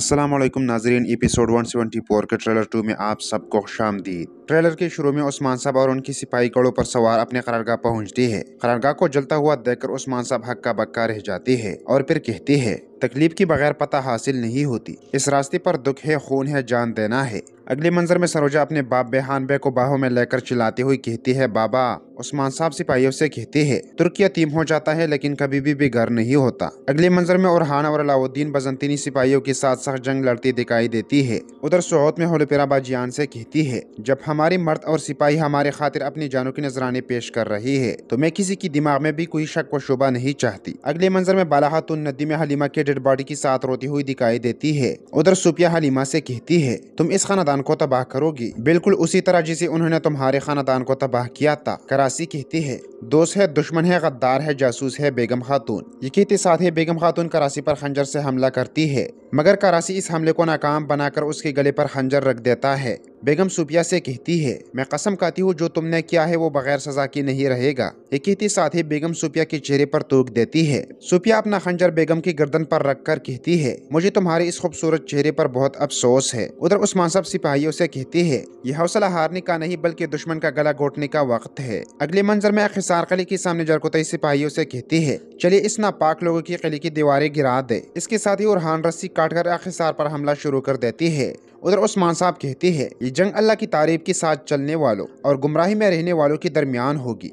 असलम नाजरीन एपिसोड 174 के trailer to में आप सबको शामदीद ट्रेलर के शुरू में उस्मान साहब और उनकी सिपाही गड़ों पर सवार अपने करारगा पहुंचती है करारगा को जलता हुआ देखकर उस्मान साहब हक्का बक्का रह जाती है और फिर कहती है तकलीफ के बगैर पता हासिल नहीं होती इस रास्ते पर दुख है खून है जान देना है अगले मंजर में सरोजा अपने बाप बेहान बे को बाहों में लेकर चिल्लाती हुई कहती है बाबा उस्मान साहब सिपाहियों से कहती है तुर्की यतीम हो जाता है लेकिन कभी भी बेघर नहीं होता अगले मंजर में उरहान और अलाउद्दीन बजंतीनी सिपाहियों के साथ सख्त जंग लड़ती दिखाई देती है उधर सोहत में होलपेराबाजियान से कहती है जब हम हमारे मर्द और सिपाही हमारे खातिर अपनी जानों की नजराने पेश कर रही है तो मैं किसी की दिमाग में भी कोई शक व शुबा नहीं चाहती अगले मंजर में बालाहातुन नदी में हलीमा के डेड बॉडी के साथ रोती हुई दिखाई देती है उधर सुपिया हलीमा से कहती है तुम इस खानदान को तबाह करोगी बिल्कुल उसी तरह जिसे उन्होंने तुम्हारे खानदान को तबाह किया था करासी कहती है दोस्त है दुश्मन है गद्दार है जासूस है बेगम खातून ये कहते साथ ही बेगम खातून करासी पर खंजर से हमला करती है मगर करासी इस हमले को नाकाम बनाकर उसके गले पर खंजर रख देता है बेगम सूफिया से कहती है मैं कसम खाती हूँ जो तुमने किया है वो बगैर सजा की नहीं रहेगा ये कहती साथ ही बेगम सूफिया के चेहरे पर तोक देती है सूफिया अपना खंजर बेगम की गर्दन पर रखकर कहती है मुझे तुम्हारे इस खूबसूरत चेहरे पर बहुत अफसोस है उधर उस्मान साहब सिपाहियों से कहती है यह हौसला हारने का नहीं बल्कि दुश्मन का गला घोटने का वक्त है अगले मंजर में अखिसार कली के सामने जरकुतई सिपाहियों से कहती है चलिए इस नापाक लोगों की कली की दीवारें गिरा दे इसके साथ ही हान रस्सी काट कर अखिसार पर हमला शुरू कर देती है उधर उस्मान साहब कहते हैं ये जंग अल्लाह की तारीफ के साथ चलने वालों और गुमराही में रहने वालों के दरमियान होगी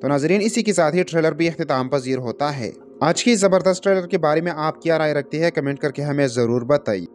तो नाजरीन इसी के साथ ही ट्रेलर भी अख्ताम पजीर होता है आज की ज़बरदस्त ट्रेलर के बारे में आप क्या राय रखते हैं कमेंट करके हमें ज़रूर बताइए